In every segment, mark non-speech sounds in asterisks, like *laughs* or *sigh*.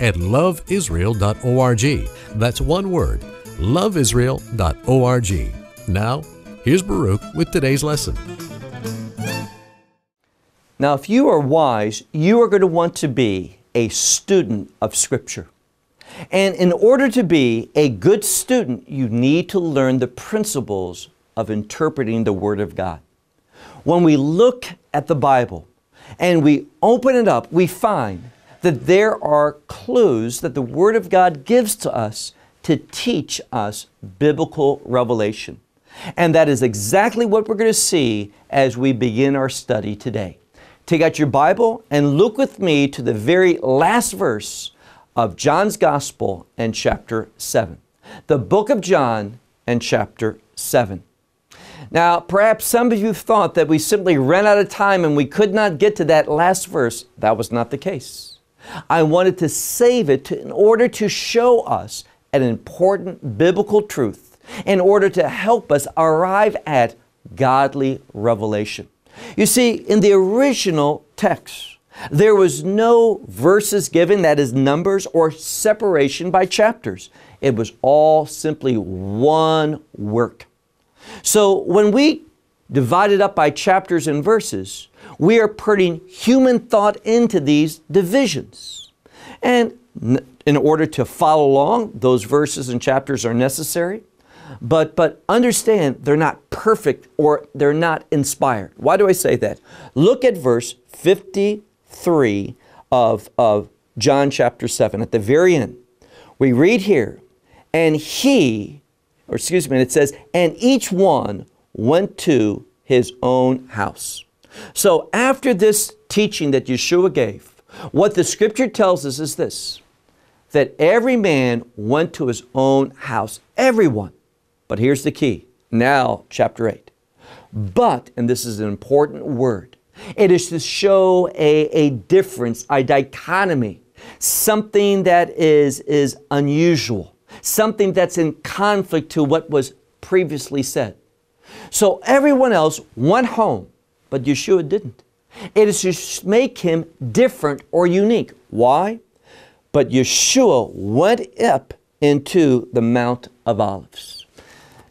at loveisrael.org. That's one word, loveisrael.org. Now, here's Baruch with today's lesson. Now, if you are wise, you are going to want to be a student of Scripture. And in order to be a good student, you need to learn the principles of interpreting the Word of God. When we look at the Bible and we open it up, we find that there are clues that the Word of God gives to us to teach us biblical revelation. And that is exactly what we're going to see as we begin our study today. Take out your Bible and look with me to the very last verse of John's Gospel and chapter 7. The book of John and chapter 7. Now, perhaps some of you thought that we simply ran out of time and we could not get to that last verse. That was not the case. I wanted to save it to, in order to show us an important biblical truth, in order to help us arrive at godly revelation. You see, in the original text, there was no verses given, that is, numbers or separation by chapters. It was all simply one work. So when we divided up by chapters and verses, we are putting human thought into these divisions. And in order to follow along, those verses and chapters are necessary. But, but understand they're not perfect or they're not inspired. Why do I say that? Look at verse 53 of, of John chapter 7 at the very end. We read here, and he, or excuse me, it says, and each one went to his own house. So after this teaching that Yeshua gave, what the scripture tells us is this that every man went to his own house, everyone. But here's the key. Now, chapter 8. But, and this is an important word, it is to show a, a difference, a dichotomy, something that is, is unusual, something that's in conflict to what was previously said. So everyone else went home but Yeshua didn't. It is to make him different or unique. Why? But Yeshua went up into the Mount of Olives.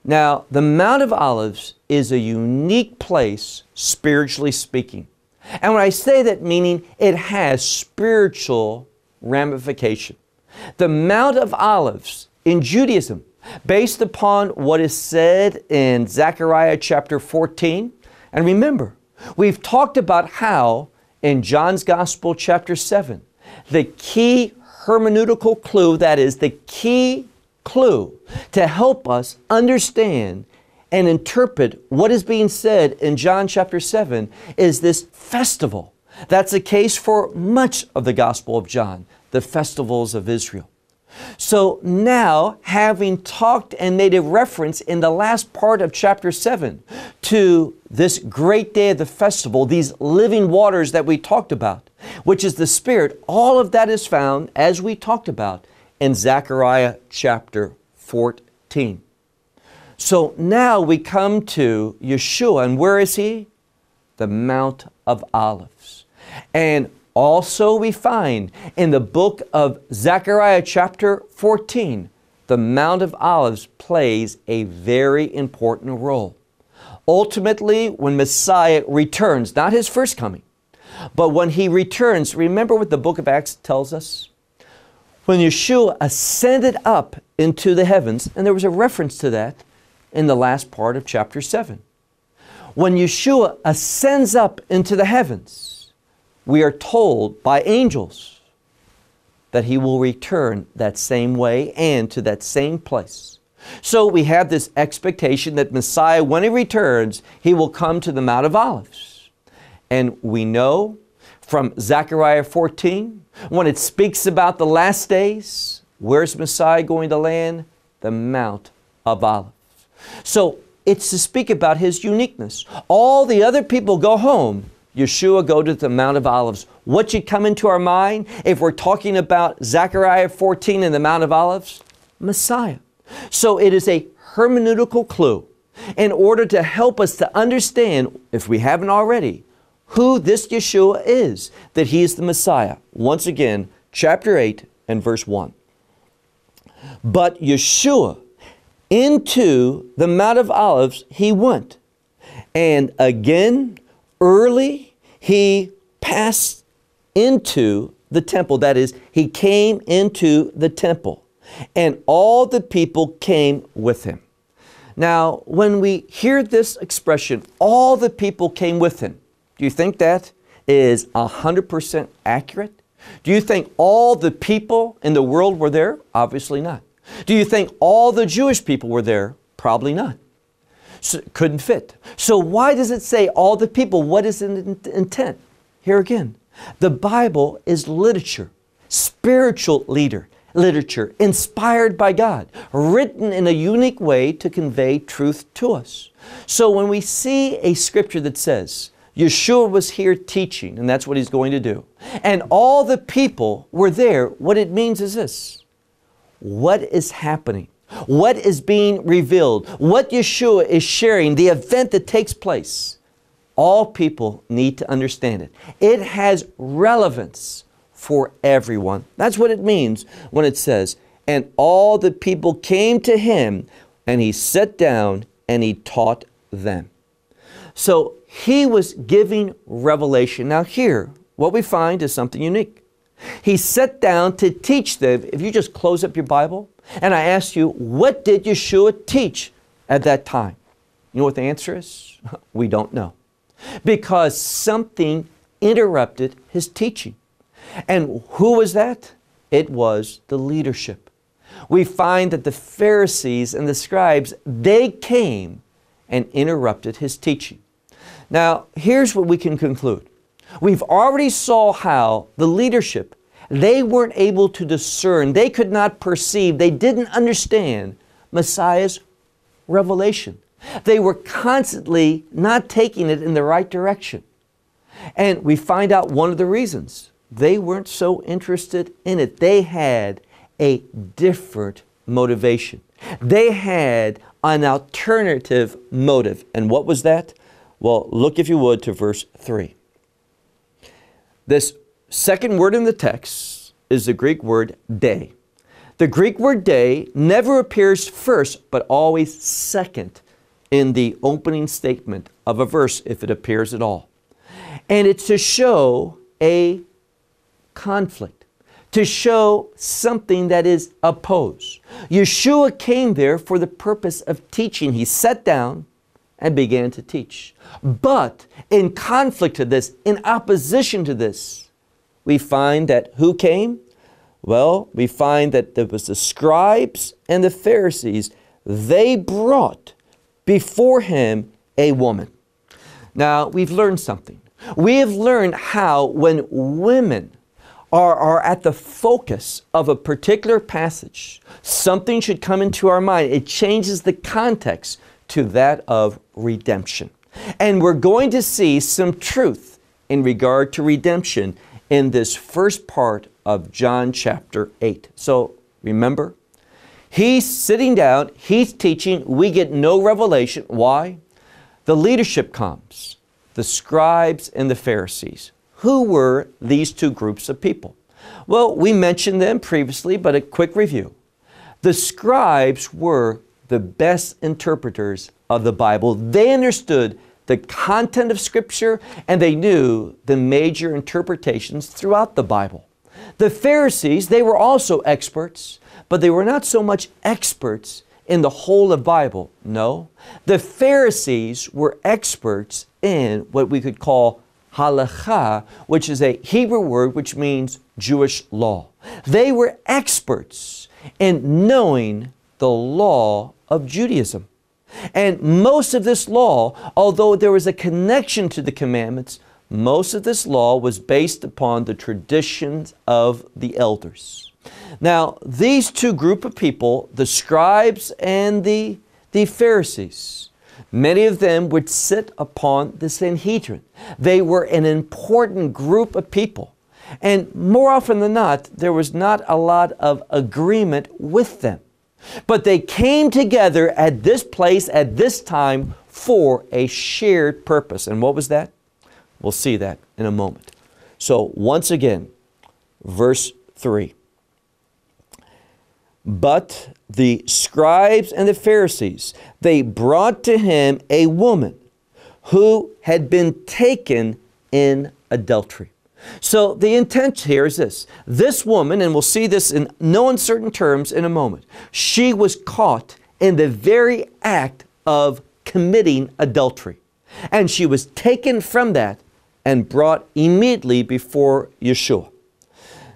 Now, the Mount of Olives is a unique place, spiritually speaking. And when I say that, meaning it has spiritual ramification. The Mount of Olives in Judaism, based upon what is said in Zechariah chapter 14, and remember, We've talked about how in John's Gospel, chapter 7, the key hermeneutical clue, that is, the key clue to help us understand and interpret what is being said in John chapter 7 is this festival. That's the case for much of the Gospel of John, the festivals of Israel. So now, having talked and made a reference in the last part of chapter 7 to this great day of the festival, these living waters that we talked about, which is the Spirit, all of that is found, as we talked about, in Zechariah chapter 14. So now we come to Yeshua, and where is he? The Mount of Olives. And also, we find in the book of Zechariah, chapter 14, the Mount of Olives plays a very important role. Ultimately, when Messiah returns, not his first coming, but when he returns, remember what the book of Acts tells us? When Yeshua ascended up into the heavens, and there was a reference to that in the last part of chapter 7. When Yeshua ascends up into the heavens, we are told by angels that he will return that same way and to that same place. So we have this expectation that Messiah, when he returns, he will come to the Mount of Olives. And we know from Zechariah 14, when it speaks about the last days, where's Messiah going to land? The Mount of Olives. So it's to speak about his uniqueness. All the other people go home, Yeshua go to the Mount of Olives. What should come into our mind if we're talking about Zechariah 14 and the Mount of Olives? Messiah. So it is a hermeneutical clue in order to help us to understand, if we haven't already, who this Yeshua is, that he is the Messiah. Once again, chapter 8 and verse 1. But Yeshua into the Mount of Olives he went, and again early he passed into the temple. That is, he came into the temple, and all the people came with him. Now, when we hear this expression, all the people came with him, do you think that is 100% accurate? Do you think all the people in the world were there? Obviously not. Do you think all the Jewish people were there? Probably not so couldn't fit. So why does it say all the people? What is the intent? Here again, the Bible is literature, spiritual leader, literature inspired by God, written in a unique way to convey truth to us. So when we see a scripture that says, Yeshua was here teaching, and that's what he's going to do, and all the people were there, what it means is this. What is happening? what is being revealed, what Yeshua is sharing, the event that takes place. All people need to understand it. It has relevance for everyone. That's what it means when it says, And all the people came to him, and he sat down and he taught them. So he was giving revelation. Now, here, what we find is something unique. He sat down to teach them. If you just close up your Bible, and I ask you, what did Yeshua teach at that time? You know what the answer is? *laughs* we don't know. Because something interrupted his teaching. And who was that? It was the leadership. We find that the Pharisees and the scribes, they came and interrupted his teaching. Now, here's what we can conclude. We've already saw how the leadership they weren't able to discern, they could not perceive, they didn't understand Messiah's revelation. They were constantly not taking it in the right direction. And we find out one of the reasons they weren't so interested in it. They had a different motivation, they had an alternative motive. And what was that? Well, look, if you would, to verse 3. This second word in the text is the Greek word day. The Greek word day never appears first, but always second in the opening statement of a verse, if it appears at all. And it's to show a conflict, to show something that is opposed. Yeshua came there for the purpose of teaching. He sat down and began to teach. But in conflict to this, in opposition to this, we find that who came? Well, we find that there was the scribes and the Pharisees. They brought before him a woman. Now, we've learned something. We have learned how when women are, are at the focus of a particular passage, something should come into our mind. It changes the context to that of redemption. And we're going to see some truth in regard to redemption in this first part of John chapter 8. So remember, he's sitting down, he's teaching, we get no revelation. Why? The leadership comes, the scribes and the Pharisees. Who were these two groups of people? Well, we mentioned them previously, but a quick review. The scribes were the best interpreters of the Bible. They understood the content of Scripture, and they knew the major interpretations throughout the Bible. The Pharisees, they were also experts, but they were not so much experts in the whole of Bible. No, the Pharisees were experts in what we could call halakha, which is a Hebrew word which means Jewish law. They were experts in knowing the law of Judaism. And most of this law, although there was a connection to the commandments, most of this law was based upon the traditions of the elders. Now, these two group of people, the scribes and the, the Pharisees, many of them would sit upon the Sanhedrin. They were an important group of people. And more often than not, there was not a lot of agreement with them. But they came together at this place at this time for a shared purpose. And what was that? We'll see that in a moment. So, once again, verse 3. But the scribes and the Pharisees, they brought to him a woman who had been taken in adultery. So the intent here is this. This woman, and we'll see this in no uncertain terms in a moment, she was caught in the very act of committing adultery. And she was taken from that and brought immediately before Yeshua.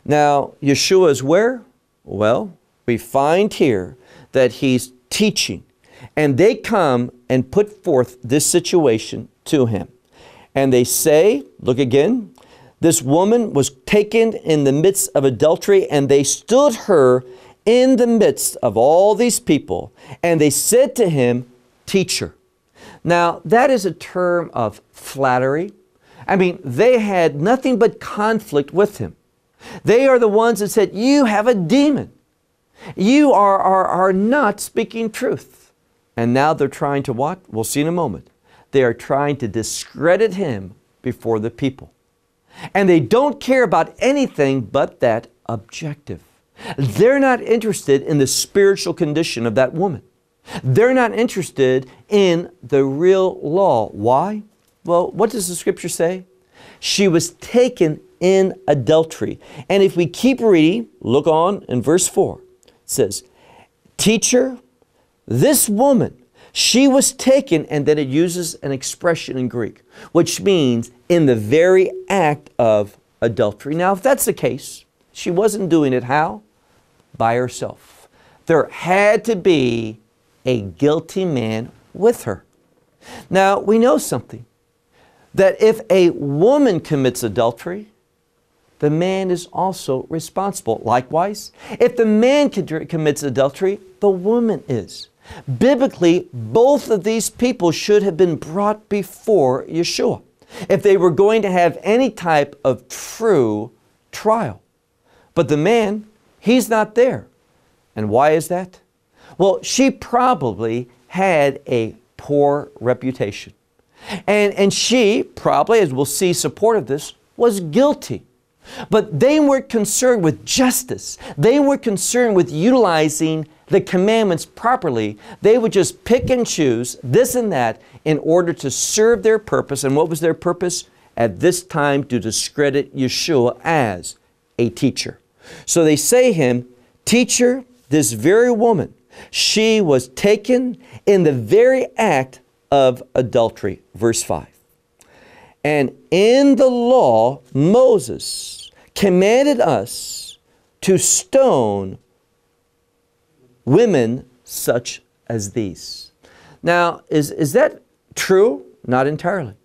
Now, Yeshua is where? Well, we find here that he's teaching. And they come and put forth this situation to him. And they say, look again, this woman was taken in the midst of adultery, and they stood her in the midst of all these people, and they said to him, Teacher. Now, that is a term of flattery. I mean, they had nothing but conflict with him. They are the ones that said, You have a demon. You are, are, are not speaking truth. And now they're trying to what? We'll see in a moment. They are trying to discredit him before the people and they don't care about anything but that objective. They're not interested in the spiritual condition of that woman. They're not interested in the real law. Why? Well, what does the scripture say? She was taken in adultery. And if we keep reading, look on in verse 4. It says, Teacher, this woman she was taken, and then it uses an expression in Greek, which means in the very act of adultery. Now, if that's the case, she wasn't doing it how? By herself. There had to be a guilty man with her. Now, we know something that if a woman commits adultery, the man is also responsible. Likewise, if the man commits adultery, the woman is. Biblically, both of these people should have been brought before Yeshua if they were going to have any type of true trial. But the man, he's not there. And why is that? Well, she probably had a poor reputation. And, and she probably, as we'll see support of this, was guilty. But they weren't concerned with justice. They were concerned with utilizing the commandments properly, they would just pick and choose this and that in order to serve their purpose. And what was their purpose? At this time, to discredit Yeshua as a teacher. So they say him, Teacher, this very woman, she was taken in the very act of adultery. Verse 5. And in the law, Moses commanded us to stone women such as these. Now, is, is that true? Not entirely.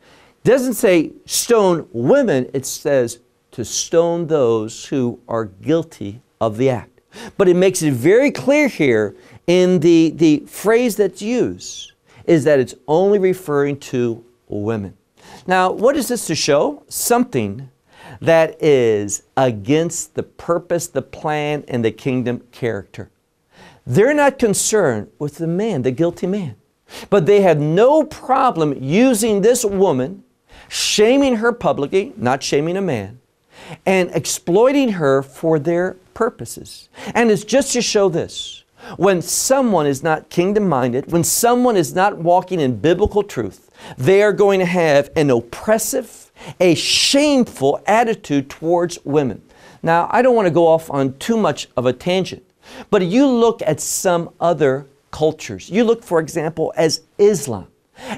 It doesn't say stone women, it says to stone those who are guilty of the act. But it makes it very clear here in the, the phrase that's used is that it's only referring to women. Now, what is this to show? Something that is against the purpose, the plan, and the kingdom character. They're not concerned with the man, the guilty man. But they had no problem using this woman, shaming her publicly, not shaming a man, and exploiting her for their purposes. And it's just to show this when someone is not kingdom minded, when someone is not walking in biblical truth, they are going to have an oppressive, a shameful attitude towards women. Now, I don't want to go off on too much of a tangent, but you look at some other cultures. You look, for example, as Islam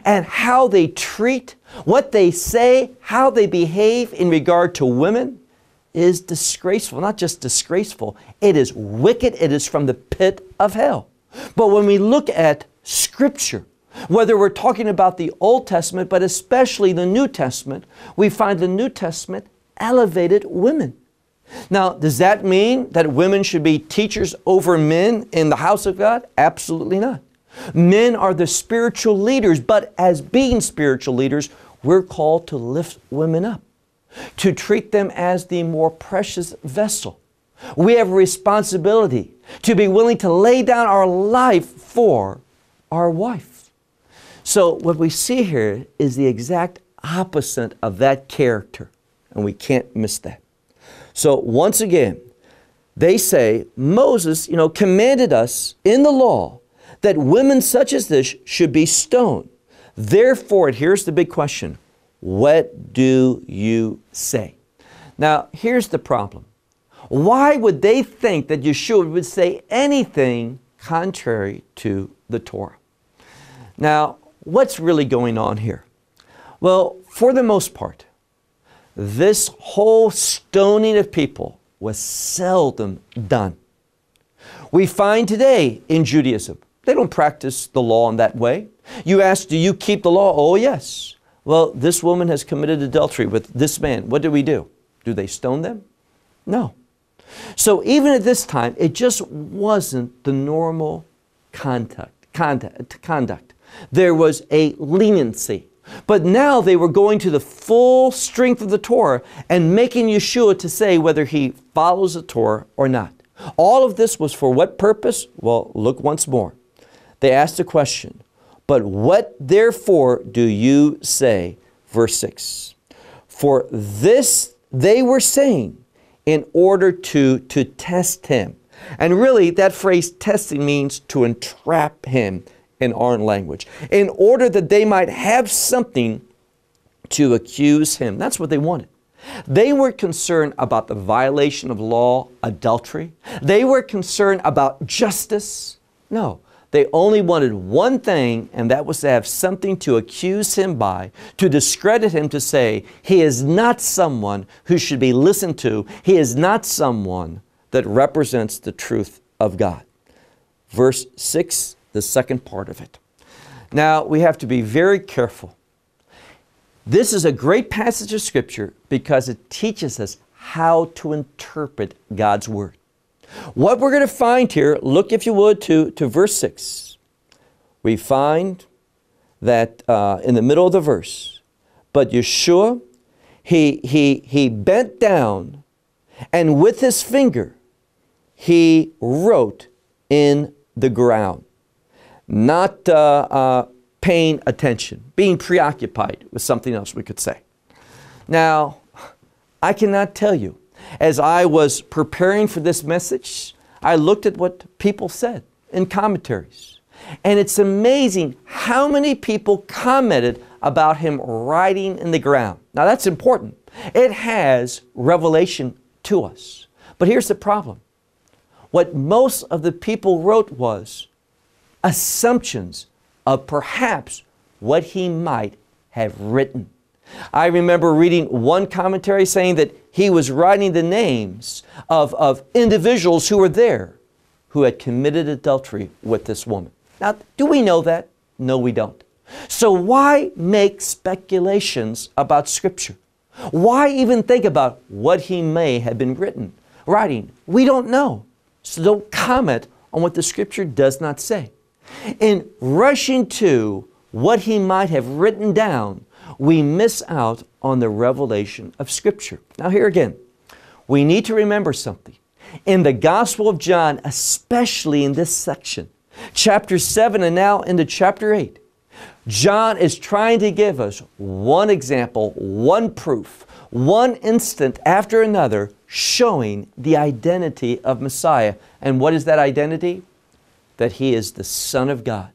and how they treat, what they say, how they behave in regard to women is disgraceful. Not just disgraceful, it is wicked, it is from the pit of hell. But when we look at Scripture, whether we're talking about the Old Testament, but especially the New Testament, we find the New Testament elevated women. Now, does that mean that women should be teachers over men in the house of God? Absolutely not. Men are the spiritual leaders, but as being spiritual leaders, we're called to lift women up, to treat them as the more precious vessel. We have a responsibility to be willing to lay down our life for our wife. So, what we see here is the exact opposite of that character, and we can't miss that. So once again, they say Moses, you know, commanded us in the law that women such as this should be stoned. Therefore, here's the big question. What do you say? Now, here's the problem. Why would they think that Yeshua would say anything contrary to the Torah? Now, what's really going on here? Well, for the most part, this whole stoning of people was seldom done. We find today in Judaism, they don't practice the law in that way. You ask, do you keep the law? Oh, yes. Well, this woman has committed adultery with this man. What do we do? Do they stone them? No. So even at this time, it just wasn't the normal conduct. Conduct. conduct. There was a leniency but now they were going to the full strength of the Torah and making Yeshua to say whether he follows the Torah or not. All of this was for what purpose? Well, look once more. They asked a question, but what therefore do you say? Verse 6. For this they were saying in order to, to test him. And really, that phrase testing means to entrap him, in our language, in order that they might have something to accuse him. That's what they wanted. They were concerned about the violation of law, adultery. They were concerned about justice. No, they only wanted one thing, and that was to have something to accuse him by, to discredit him, to say, he is not someone who should be listened to. He is not someone that represents the truth of God. Verse 6 the second part of it. Now, we have to be very careful. This is a great passage of Scripture because it teaches us how to interpret God's Word. What we're going to find here, look if you would to, to verse 6. We find that uh, in the middle of the verse, but Yeshua, he, he, he bent down and with his finger, he wrote in the ground not uh, uh, paying attention, being preoccupied with something else, we could say. Now, I cannot tell you, as I was preparing for this message, I looked at what people said in commentaries. And it's amazing how many people commented about him riding in the ground. Now, that's important. It has revelation to us. But here's the problem what most of the people wrote was assumptions of perhaps what he might have written. I remember reading one commentary saying that he was writing the names of, of individuals who were there who had committed adultery with this woman. Now, do we know that? No, we don't. So, why make speculations about Scripture? Why even think about what he may have been written, writing? We don't know. So, don't comment on what the Scripture does not say. In rushing to what he might have written down, we miss out on the revelation of Scripture. Now, here again, we need to remember something. In the Gospel of John, especially in this section, chapter 7 and now into chapter 8, John is trying to give us one example, one proof, one instant after another showing the identity of Messiah. And what is that identity? that he is the Son of God.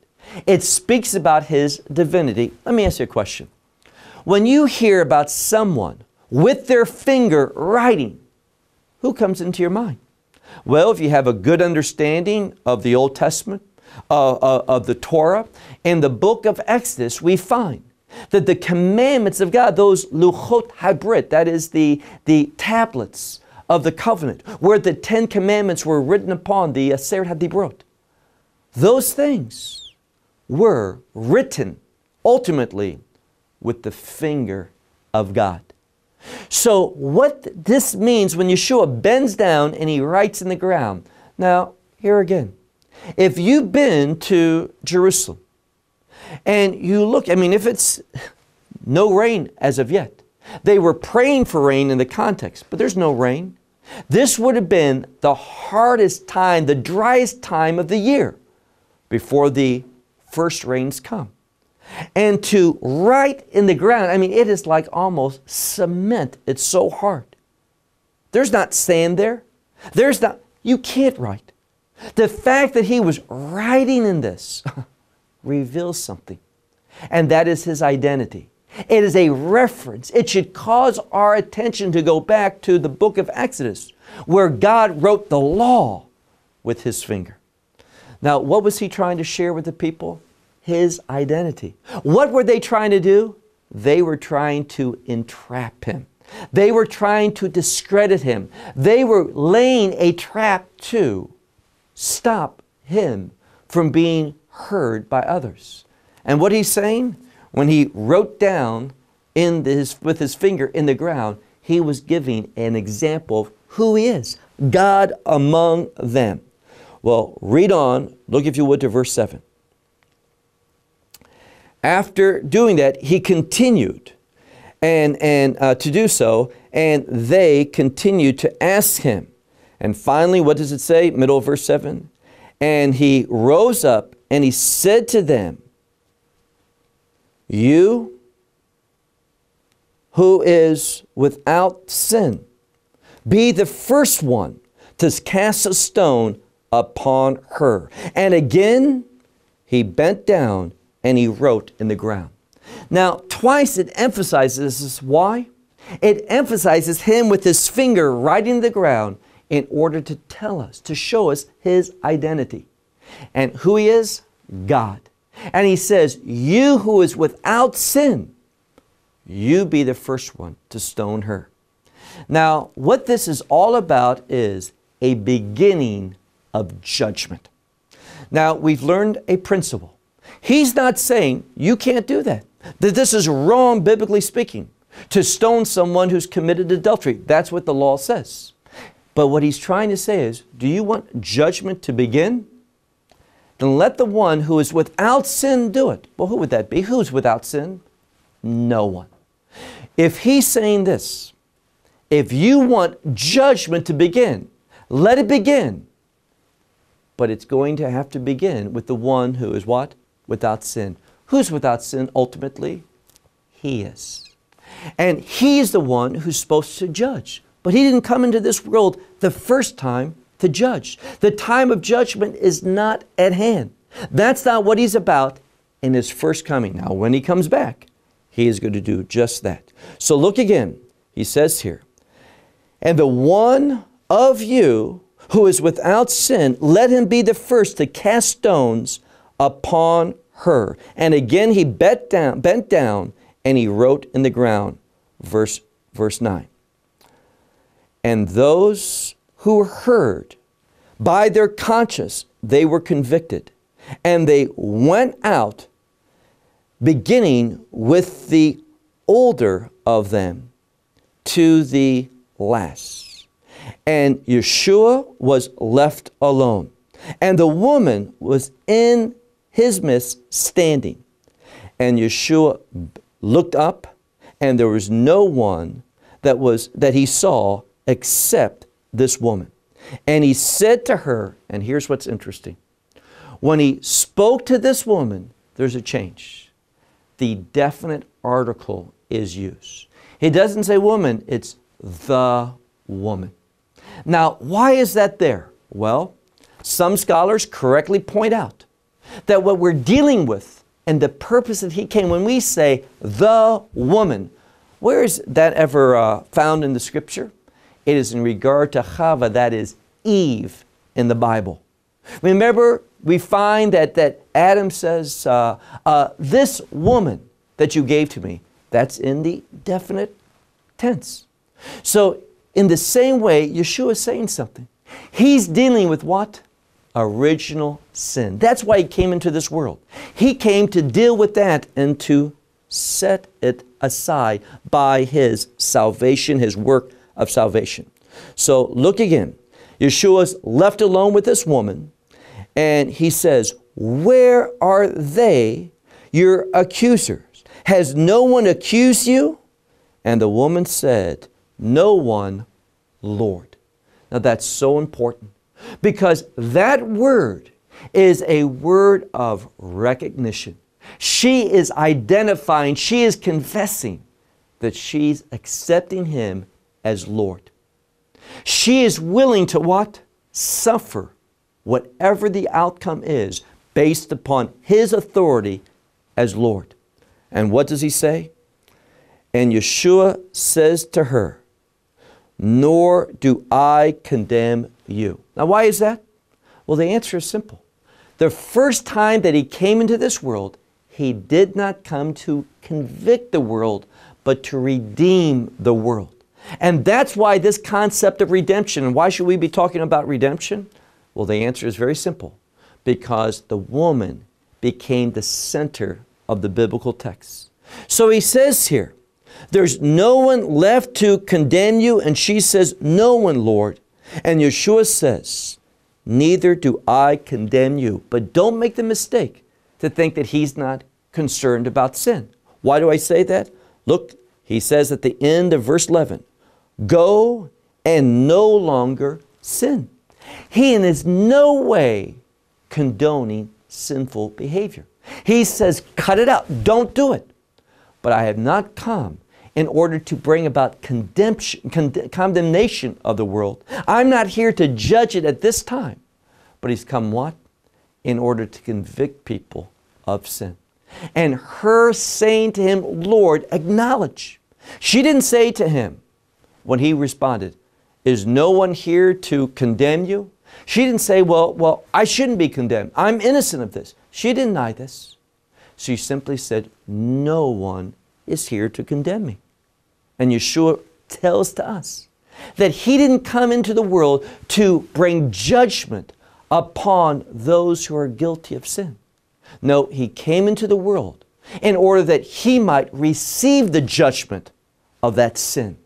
It speaks about his divinity. Let me ask you a question. When you hear about someone with their finger writing, who comes into your mind? Well, if you have a good understanding of the Old Testament, uh, uh, of the Torah, and the book of Exodus, we find that the commandments of God, those luchot habrit, that is the, the tablets of the covenant, where the Ten Commandments were written upon the uh, Ser Hadibrot, those things were written ultimately with the finger of God. So what this means when Yeshua bends down and he writes in the ground. Now, here again, if you've been to Jerusalem and you look, I mean, if it's *laughs* no rain as of yet, they were praying for rain in the context, but there's no rain. This would have been the hardest time, the driest time of the year before the first rains come. And to write in the ground, I mean, it is like almost cement. It's so hard. There's not sand there. There's not, you can't write. The fact that he was writing in this *laughs* reveals something, and that is his identity. It is a reference. It should cause our attention to go back to the book of Exodus, where God wrote the law with his finger. Now, what was he trying to share with the people? His identity. What were they trying to do? They were trying to entrap him. They were trying to discredit him. They were laying a trap to stop him from being heard by others. And what he's saying, when he wrote down in this with his finger in the ground, he was giving an example of who he is, God among them. Well, read on. Look, if you would, to verse 7. After doing that, he continued and, and uh, to do so, and they continued to ask him. And finally, what does it say? Middle of verse 7. And he rose up and he said to them, You who is without sin, be the first one to cast a stone upon her. And again, he bent down and he wrote in the ground. Now, twice it emphasizes this. Why? It emphasizes him with his finger writing the ground in order to tell us, to show us his identity. And who he is? God. And he says, You who is without sin, you be the first one to stone her. Now, what this is all about is a beginning of judgment. Now, we've learned a principle. He's not saying you can't do that, that this is wrong, biblically speaking, to stone someone who's committed adultery. That's what the law says. But what he's trying to say is do you want judgment to begin? Then let the one who is without sin do it. Well, who would that be? Who's without sin? No one. If he's saying this, if you want judgment to begin, let it begin but it's going to have to begin with the one who is what? Without sin. Who's without sin ultimately? He is. And he's the one who's supposed to judge. But he didn't come into this world the first time to judge. The time of judgment is not at hand. That's not what he's about in his first coming. Now, when he comes back, he is going to do just that. So look again. He says here, and the one of you who is without sin, let him be the first to cast stones upon her. And again he bent down, bent down and he wrote in the ground. Verse, verse 9. And those who heard by their conscience, they were convicted. And they went out, beginning with the older of them, to the last. And Yeshua was left alone. And the woman was in his midst standing. And Yeshua looked up, and there was no one that, was, that he saw except this woman. And he said to her, and here's what's interesting. When he spoke to this woman, there's a change. The definite article is used. He doesn't say woman, it's the woman. Now, why is that there? Well, some scholars correctly point out that what we're dealing with and the purpose that he came, when we say the woman, where is that ever uh, found in the scripture? It is in regard to Chava, that is Eve in the Bible. Remember, we find that, that Adam says, uh, uh, This woman that you gave to me, that's in the definite tense. So in the same way, Yeshua is saying something. He's dealing with what? Original sin. That's why he came into this world. He came to deal with that and to set it aside by his salvation, his work of salvation. So look again. Yeshua's left alone with this woman, and he says, Where are they, your accusers? Has no one accused you? And the woman said, no one Lord. Now that's so important because that word is a word of recognition. She is identifying, she is confessing that she's accepting him as Lord. She is willing to what? Suffer whatever the outcome is based upon his authority as Lord. And what does he say? And Yeshua says to her, nor do I condemn you. Now, why is that? Well, the answer is simple. The first time that he came into this world, he did not come to convict the world, but to redeem the world. And that's why this concept of redemption, and why should we be talking about redemption? Well, the answer is very simple because the woman became the center of the biblical text. So he says here, there's no one left to condemn you. And she says, No one, Lord. And Yeshua says, Neither do I condemn you. But don't make the mistake to think that he's not concerned about sin. Why do I say that? Look, he says at the end of verse 11, Go and no longer sin. He is no way condoning sinful behavior. He says, Cut it out, don't do it. But I have not come in order to bring about condemnation of the world. I'm not here to judge it at this time, but he's come what? In order to convict people of sin. And her saying to him, Lord, acknowledge. She didn't say to him when he responded, Is no one here to condemn you? She didn't say, Well, well, I shouldn't be condemned. I'm innocent of this. She denied this. She simply said, No one is here to condemn me. And Yeshua tells to us that he didn't come into the world to bring judgment upon those who are guilty of sin. No, he came into the world in order that he might receive the judgment of that sin,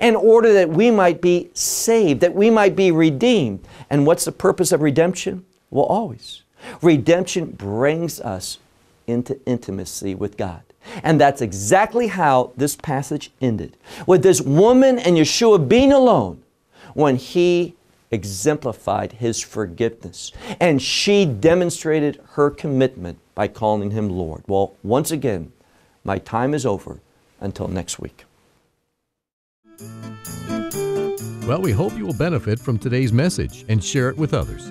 in order that we might be saved, that we might be redeemed. And what's the purpose of redemption? Well, always. Redemption brings us into intimacy with God. And that's exactly how this passage ended with this woman and Yeshua being alone when he exemplified his forgiveness. And she demonstrated her commitment by calling him Lord. Well, once again, my time is over. Until next week. Well, we hope you will benefit from today's message and share it with others.